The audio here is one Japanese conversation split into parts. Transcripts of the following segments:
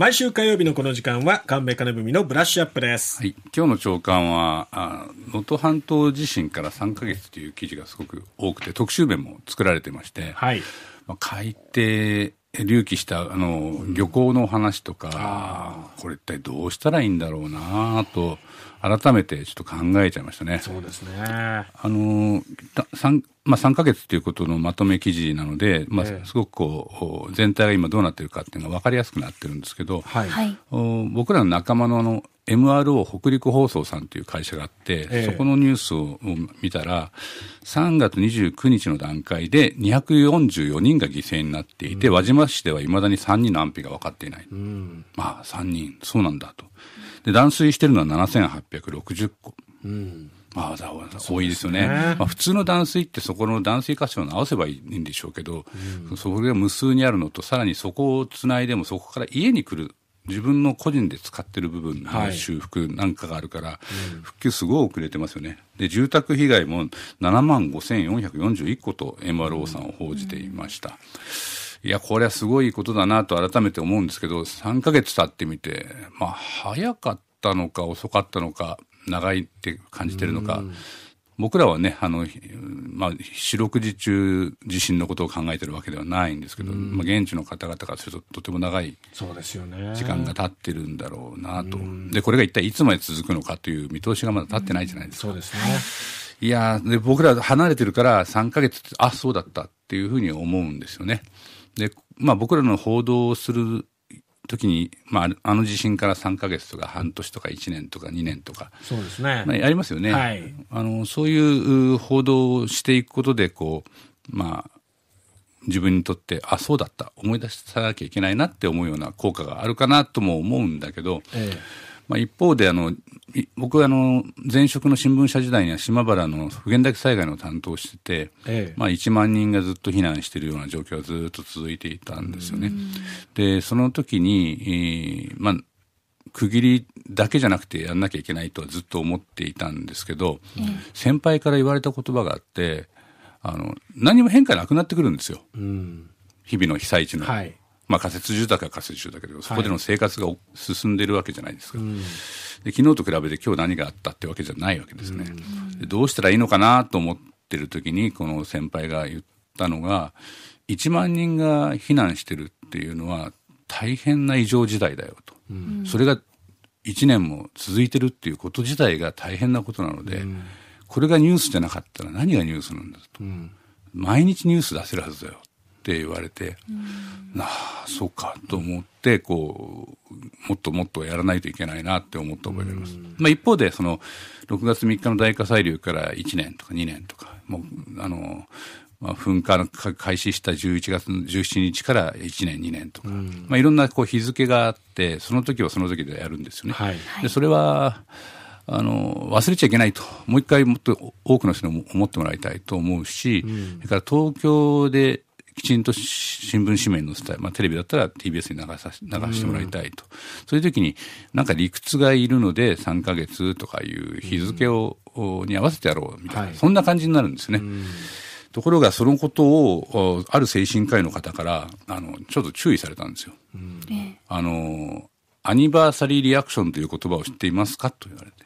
毎週火曜日のこの時間は神戸金文のブラッシュアップです、はい、今日の朝刊は能登半島地震から3か月という記事がすごく多くて特集面も作られてまして、はいまあ、海底隆起したあの漁港の話とか、これ一体どうしたらいいんだろうなと改めてちょっと考えちゃいましたね。そうですね。あの 3, まあヶ月ということのまとめ記事なので、まあすごくこう全体が今どうなってるかっていうのが分かりやすくなってるんですけど、はい、僕らの仲間のあの MRO 北陸放送さんという会社があって、えそこのニュースを見たら、3月29日の段階で244人が犠牲になっていて、うん、輪島市ではいまだに3人の安否が分かっていない。うん、まあ、3人、そうなんだと。で、断水してるのは7860戸。うんまあ、多いですよね。ねまあ、普通の断水ってそこの断水箇所を直せばいいんでしょうけど、うん、それが無数にあるのと、さらにそこをつないでもそこから家に来る自分の個人で使ってる部分の修復なんかがあるから、はい、復旧すごい遅れてますよね。で、住宅被害も7万5441個と MRO さんを報じていました。いや、これはすごいことだなと改めて思うんですけど、3ヶ月経ってみて、まあ、早かったのか遅かったのか、長いって感じてるのか、僕らはね、あの、まあ、四六時中地震のことを考えてるわけではないんですけど、うん、まあ、現地の方々からするととても長いそうですよね。時間が経ってるんだろうなと。で、ね、これが一体いつまで続くのかという見通しがまだ立ってないじゃないですか。うん、そうですね。いやで、僕ら離れてるから3ヶ月、あ、そうだったっていうふうに思うんですよね。で、まあ僕らの報道をする時に、まあ、あの地震から3か月とか半年とか1年とか2年とか、そうですね。まあ、やりますよね。はい。あの、そういう報道をしていくことで、こう、まあ、自分にとって、あ、そうだった、思い出さなきゃいけないなって思うような効果があるかなとも思うんだけど、ええまあ、一方であの、僕はあの前職の新聞社時代には島原の普賢岳災害の担当してて、ええ、まあ、1万人がずっと避難しているような状況がずっと続いていたんですよね。でその時に、えー、まあ、区切りだけじゃなくてやんなきゃいけないとはずっと思っていたんですけど、先輩から言われた言葉があってあの何も変化なくなってくるんですよ、日々の被災地の。はいまあ、仮設住宅は仮設住宅だけどそこでの生活が進んでるわけじゃないですか、で昨日と比べて今日何があったってわけじゃないわけですね、うん、どうしたらいいのかなと思ってる時にこの先輩が言ったのが1万人が避難してるっていうのは大変な異常事態だよと、うん、それが1年も続いてるっていうこと自体が大変なことなので、うん、これがニュースじゃなかったら何がニュースなんだと、毎日ニュース出せるはずだよって言われて、なそうかと思って、こう、もっともっとやらないといけないなって思った覚えがあります。まあ一方で、その、6月3日の大火砕流から1年とか2年とか、もう、あの、まあ、噴火の開始した11月17日から1年2年とか、まあ、いろんなこう日付があってその時はその時でやるんですよね。はい、でそれはあの忘れちゃいけないともう一回もっと多くの人に思ってもらいたいと思うし、うん、それから東京できちんと新聞紙面に載せたい、まあ、テレビだったら TBS に流さ流してもらいたいと、そういう時になんか理屈がいるので3か月とかいう日付を、に合わせてやろうみたいな、はい、そんな感じになるんですね。ところがそのことをある精神科医の方からあのちょっと注意されたんですよ。あのアニバーサリーリアクションという言葉を知っていますかと言われて、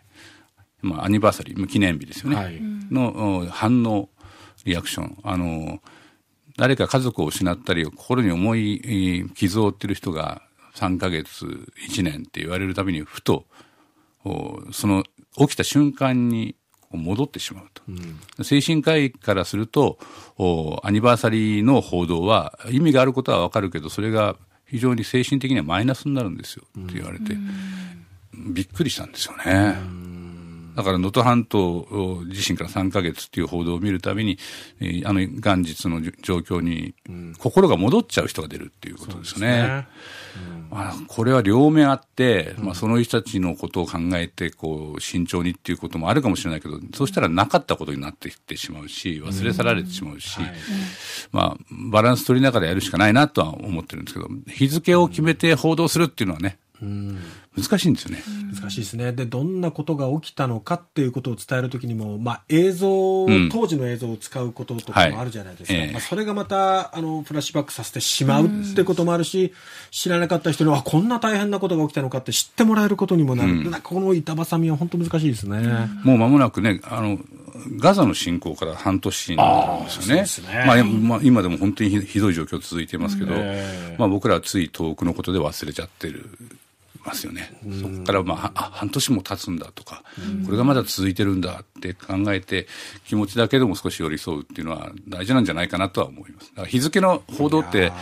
まあ、アニバーサリー、記念日ですよね、はい、の反応リアクションあの誰か家族を失ったり、心に重い傷を負っている人が3ヶ月、1年って言われるたびに、ふと、その起きた瞬間に戻ってしまうと。うん、精神科医からすると、アニバーサリーの報道は意味があることはわかるけど、それが非常に精神的にはマイナスになるんですよって言われて、うん、びっくりしたんですよね。うんだから能登半島自身から3か月っていう報道を見るたびに、えー、あの元日の状況に心が戻っちゃう人が出るっていうことですね。まあ、これは両面あって、まあ、その人たちのことを考えてこう慎重にっていうこともあるかもしれないけどそしたらなかったことになってきてしまうし忘れ去られてしまうし、うんはい、まあ、バランス取りながらやるしかないなとは思ってるんですけど日付を決めて報道するっていうのはね、うん難しいんですよね。難しいですね。で、どんなことが起きたのかっていうことを伝えるときにも、まあ、映像、うん、当時の映像を使うこととかもあるじゃないですか。はいえー、まあ、それがまた、あの、フラッシュバックさせてしまうってこともあるし、知らなかった人に、は、こんな大変なことが起きたのかって知ってもらえることにもなる。うん、この板挟みは本当難しいですね。もう間もなくね、あの、ガザの侵攻から半年になるんですよね。ねまあ、まあ、今でも本当にひどい状況続いていますけど、まあ僕らはつい遠くのことで忘れちゃってるますよね、うん、そこから、まあ、半年も経つんだとか、うん、これがまだ続いてるんだって考えて気持ちだけでも少し寄り添うっていうのは大事なんじゃないかなとは思いますだから日付の報道って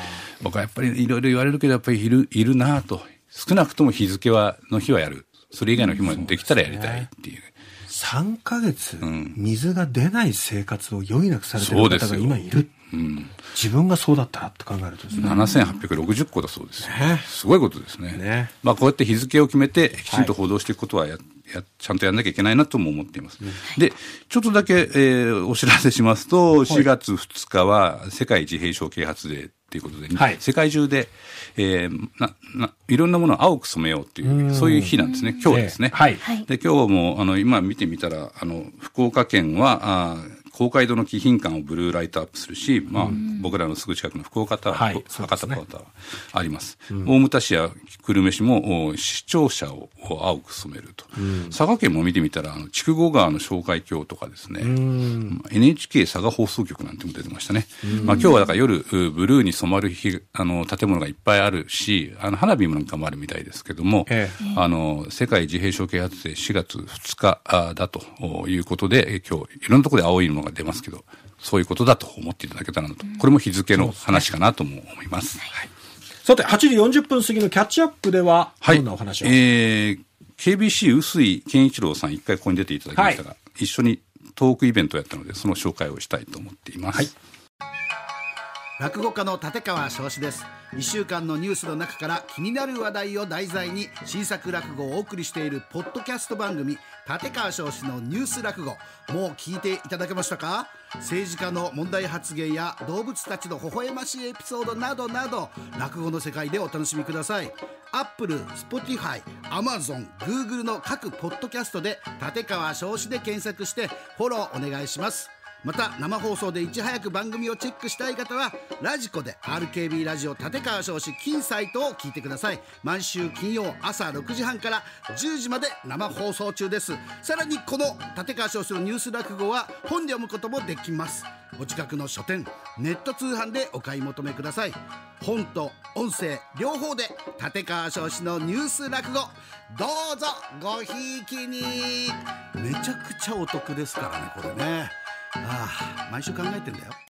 僕はやっぱりいろいろ言われるけどやっぱりいるいるなと少なくとも日付はの日はやるそれ以外の日もできたらやりたいっていう。3か月、水が出ない生活を余儀なくされてる方が今いるうん、自分がそうだったらって考えるとですね7860個だそうです、ね、すごいことですね、ね、まあ、こうやって日付を決めてきちんと報道していくことはや、はい、やちゃんとやらなきゃいけないなとも思っています、でちょっとだけ、えー、お知らせしますと、4月2日は世界自閉症啓発デーということで、はい、世界中で、えー、なないろんなものを青く染めようっていうそういう日なんですね今日ですね、えー、はい、で今日もあの今見てみたらあの福岡県はあ公会堂の貴賓館をブルーライトアップするし、まあ、僕らのすぐ近くの福岡タワー、博多タワーあります、うん、大牟田市や久留米市も視聴者を青く染めると、うん、佐賀県も見てみたらあの筑後川の紹介橋とかですね、うん、NHK 佐賀放送局なんても出てましたね、まあ、今日はだから夜ブルーに染まる日あの建物がいっぱいあるしあの花火なんかもあるみたいですけども、ええ、あの世界自閉症啓発で4月2日だということで今日いろんなところで青いののが出ますけど、そういうことだと思っていただけたらなと、これも日付の話かなとも思います。すね、はい、さて、8時40分過ぎのキャッチアップでは、どんなお話を、はえー、KBC 薄井健一郎さん、一回ここに出ていただきましたが、はい、一緒にトークイベントをやったので、その紹介をしたいと思っています。はい落語家の立川翔志です1週間のニュースの中から気になる話題を題材に新作落語をお送りしているポッドキャスト番組立川翔志のニュース落語もう聞いていただけましたか政治家の問題発言や動物たちの微笑ましいエピソードなどなど落語の世界でお楽しみくださいアップル、スポティファイ、アマゾン、Google の各ポッドキャストで立川少子で検索してフォローお願いしますまた生放送でいち早く番組をチェックしたい方はラジコで RKB ラジオ立川少子金サイトを聞いてください毎週金曜朝6時半から10時まで生放送中ですさらにこの立川少子のニュース落語は本で読むこともできますお近くの書店ネット通販でお買い求めください本と音声両方で立川少子のニュース落語どうぞごひいきにめちゃくちゃお得ですからねこれねああ毎週考えてんだよ